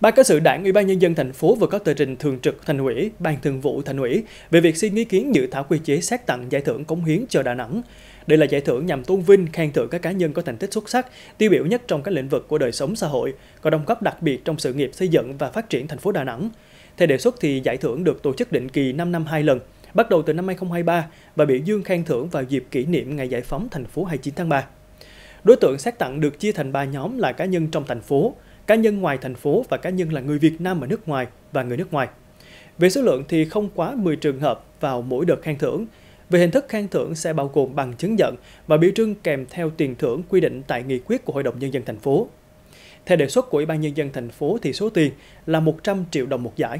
Ban cán sự Đảng Ủy ban nhân dân thành phố vừa có tờ trình thường trực Thành ủy, Ban Thường vụ Thành ủy về việc xin ý kiến dự thảo quy chế xét tặng giải thưởng cống hiến cho Đà Nẵng. Đây là giải thưởng nhằm tôn vinh, khen thưởng các cá nhân có thành tích xuất sắc, tiêu biểu nhất trong các lĩnh vực của đời sống xã hội, có đóng góp đặc biệt trong sự nghiệp xây dựng và phát triển thành phố Đà Nẵng. Theo đề xuất thì giải thưởng được tổ chức định kỳ 5 năm hai lần, bắt đầu từ năm 2023 và biểu dương khen thưởng vào dịp kỷ niệm ngày giải phóng thành phố 29 tháng 3. Đối tượng xét tặng được chia thành 3 nhóm là cá nhân trong thành phố, cá nhân ngoài thành phố và cá nhân là người Việt Nam ở nước ngoài và người nước ngoài. Về số lượng thì không quá 10 trường hợp vào mỗi đợt khen thưởng. Về hình thức khen thưởng sẽ bao gồm bằng chứng nhận và biểu trưng kèm theo tiền thưởng quy định tại nghị quyết của Hội đồng Nhân dân thành phố. Theo đề xuất của Ủy ban Nhân dân thành phố thì số tiền là 100 triệu đồng một giải.